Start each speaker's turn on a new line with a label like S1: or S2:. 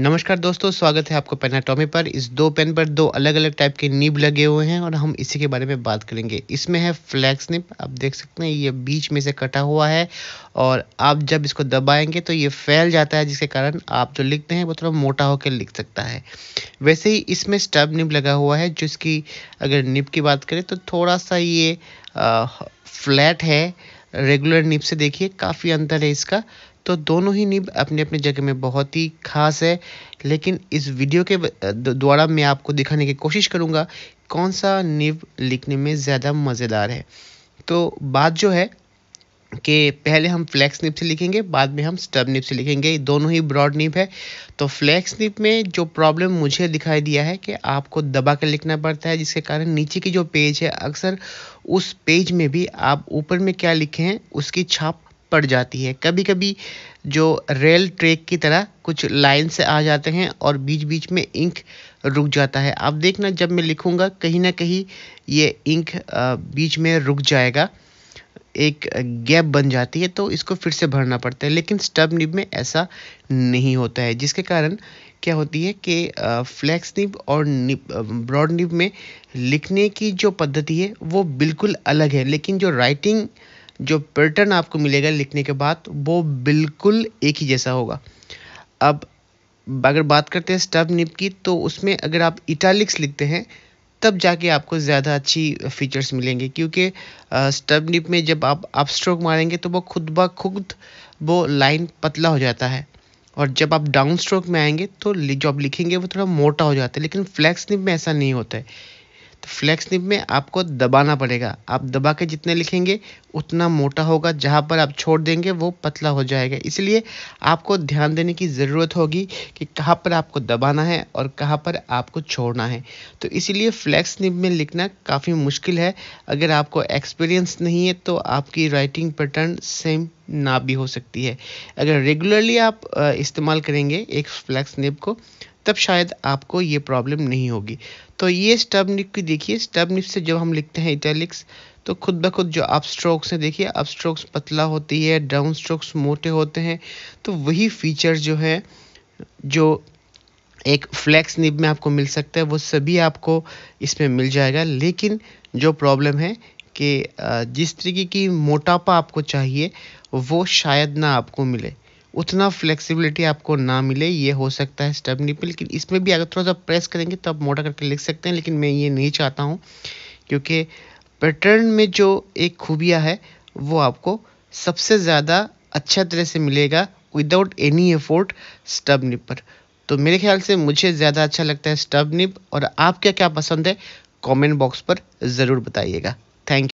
S1: नमस्कार दोस्तों स्वागत है आपको पेनाटॉमी पर इस दो पेन पर दो अलग अलग टाइप के नीब लगे हुए हैं और हम इसी के बारे में बात करेंगे इसमें है फ्लैक्स निप आप देख सकते हैं ये बीच में से कटा हुआ है और आप जब इसको दबाएंगे तो ये फैल जाता है जिसके कारण आप जो लिखते हैं वो थोड़ा मोटा होकर लिख सकता है वैसे ही इसमें स्टब निब लगा हुआ है जिसकी अगर निब की बात करें तो थोड़ा सा ये आ, फ्लैट है रेगुलर निब से देखिए काफ़ी अंतर है इसका तो दोनों ही निब अपने अपने जगह में बहुत ही खास है लेकिन इस वीडियो के द्वारा मैं आपको दिखाने की कोशिश करूँगा कौन सा निब लिखने में ज़्यादा मज़ेदार है तो बात जो है कि पहले हम फ्लैक्स निप से लिखेंगे बाद में हम स्टब निप से लिखेंगे दोनों ही ब्रॉड निप है तो फ्लैक्स निप में जो प्रॉब्लम मुझे दिखाई दिया है कि आपको दबा कर लिखना पड़ता है जिसके कारण नीचे की जो पेज है अक्सर उस पेज में भी आप ऊपर में क्या लिखे हैं उसकी छाप पड़ जाती है कभी कभी जो रेल ट्रैक की तरह कुछ लाइन से आ जाते हैं और बीच बीच में इंक रुक जाता है आप देखना जब मैं लिखूँगा कहीं ना कहीं ये इंक बीच में रुक जाएगा एक गैप बन जाती है तो इसको फिर से भरना पड़ता है लेकिन स्टब निब में ऐसा नहीं होता है जिसके कारण क्या होती है कि फ्लैक्स निब और निब ब्रॉड निब में लिखने की जो पद्धति है वो बिल्कुल अलग है लेकिन जो राइटिंग जो पैटर्न आपको मिलेगा लिखने के बाद वो बिल्कुल एक ही जैसा होगा अब अगर बात करते हैं स्टब निप की तो उसमें अगर आप इटालिक्स लिखते हैं तब जाके आपको ज़्यादा अच्छी फीचर्स मिलेंगे क्योंकि स्टब निप में जब आप अप स्ट्रोक मारेंगे तो वो खुद ब खुद वो लाइन पतला हो जाता है और जब आप डाउन स्ट्रोक में आएंगे तो जो आप लिखेंगे वो थोड़ा मोटा हो जाता है लेकिन फ्लैक्स निप में ऐसा नहीं होता है तो फ्लैक्स निब में आपको दबाना पड़ेगा आप दबा के जितने लिखेंगे उतना मोटा होगा जहाँ पर आप छोड़ देंगे वो पतला हो जाएगा इसलिए आपको ध्यान देने की ज़रूरत होगी कि कहाँ पर आपको दबाना है और कहाँ पर आपको छोड़ना है तो इसीलिए फ्लैक्स निब में लिखना काफ़ी मुश्किल है अगर आपको एक्सपीरियंस नहीं है तो आपकी राइटिंग पैटर्न सेम ना भी हो सकती है अगर रेगुलरली आप इस्तेमाल करेंगे एक फ्लैक्स निब को तब शायद आपको ये प्रॉब्लम नहीं होगी तो ये स्टब निप की देखिए स्टब निप से जब हम लिखते हैं इटैलिक्स तो खुद ब खुद जो अप स्ट्रोक्स हैं देखिए अप स्ट्रोक्स पतला होती है डाउन स्ट्रोक्स मोटे होते हैं तो वही फीचर जो है जो एक फ्लैक्स निब में आपको मिल सकता है वो सभी आपको इसमें मिल जाएगा लेकिन जो प्रॉब्लम है कि जिस तरीके की मोटापा आपको चाहिए वो शायद ना आपको मिले उतना फ्लेक्सिबिलिटी आपको ना मिले ये हो सकता है स्टेप नी लेकिन इसमें भी अगर थोड़ा सा प्रेस करेंगे तो आप मोटा करके लिख सकते हैं लेकिन मैं ये नहीं चाहता हूँ क्योंकि पैटर्न में जो एक खूबिया है वो आपको सबसे ज़्यादा अच्छा तरह से मिलेगा without any effort stub nib पर तो मेरे ख्याल से मुझे ज़्यादा अच्छा लगता है स्टब निप और आप क्या क्या पसंद है कमेंट बॉक्स पर ज़रूर बताइएगा Thank you.